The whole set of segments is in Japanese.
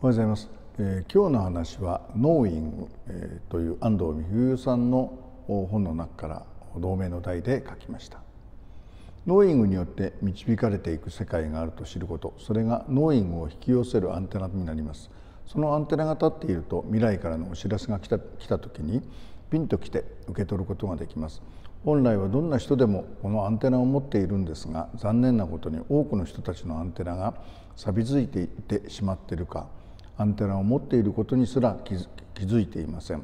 おはようございます、えー、今日の話は「ノーイング、えー、という安藤美冬さんの本の中から同盟の題で書きましたノーイングによって導かれていく世界があると知ることそれがノーイングを引き寄せるアンテナになりますそのアンテナが立っていると未来からのお知らせが来た来た時にピンと来て受け取ることができます本来はどんな人でもこのアンテナを持っているんですが残念なことに多くの人たちのアンテナが錆びついていってしまっているかアンテナを持っていることにすら気づいていません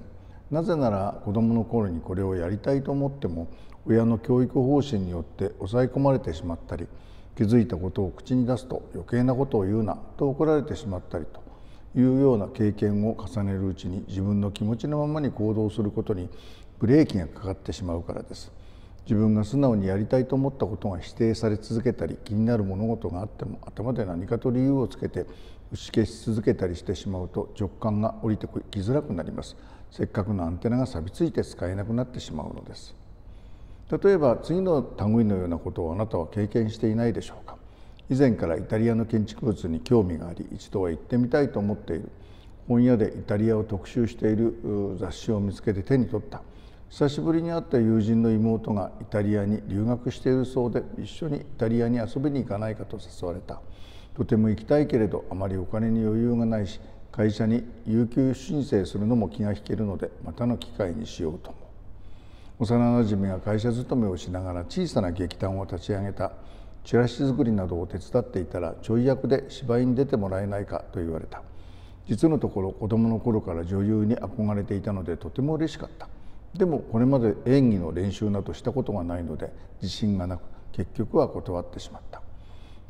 なぜなら子どもの頃にこれをやりたいと思っても親の教育方針によって抑え込まれてしまったり気づいたことを口に出すと余計なことを言うなと怒られてしまったりというような経験を重ねるうちに自分の気持ちのままに行動することにブレーキがかかってしまうからです。自分が素直にやりたいと思ったことが否定され続けたり気になる物事があっても頭で何かと理由をつけて打ち消し続けたりしてしまうと直感が降りてきづらくなりますせっかくのアンテナが錆びついて使えなくなってしまうのです例えば次の類のようなことをあなたは経験していないでしょうか以前からイタリアの建築物に興味があり一度は行ってみたいと思っている本屋でイタリアを特集している雑誌を見つけて手に取った久しぶりに会った友人の妹がイタリアに留学しているそうで一緒にイタリアに遊びに行かないかと誘われたとても行きたいけれどあまりお金に余裕がないし会社に有給申請するのも気が引けるのでまたの機会にしようと思う幼なじみが会社勤めをしながら小さな劇団を立ち上げたチラシ作りなどを手伝っていたらちょい役で芝居に出てもらえないかと言われた実のところ子供の頃から女優に憧れていたのでとても嬉しかったでもこれまで演技の練習などしたことがないので自信がなく結局は断ってしまった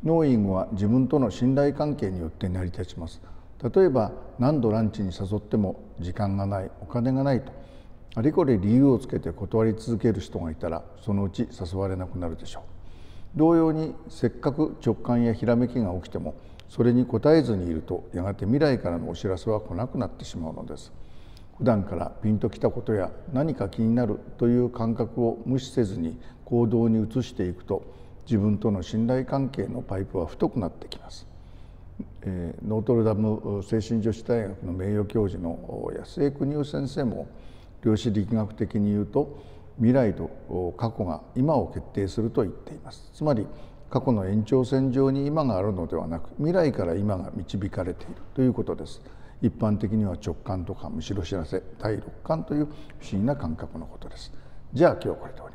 ノーイングは自分との信頼関係によって成り立ちます例えば何度ランチに誘っても時間がないお金がないとあれこれ理由をつけて断り続ける人がいたらそのうち誘われなくなるでしょう同様にせっかく直感やひらめきが起きてもそれに応えずにいるとやがて未来からのお知らせは来なくなってしまうのです。普段からピンときたことや何か気になるという感覚を無視せずに行動に移していくと自分との信頼関係のパイプは太くなってきます。えー、ノートルダム精神女子大学の名誉教授の安江邦夫先生も量子力学的に言うと未来と過去が今を決定すると言っていますつまり過去の延長線上に今があるのではなく未来から今が導かれているということです一般的には直感とかむしろ知らせ第六感という不思議な感覚のことです。じゃあ今日これで終わりす。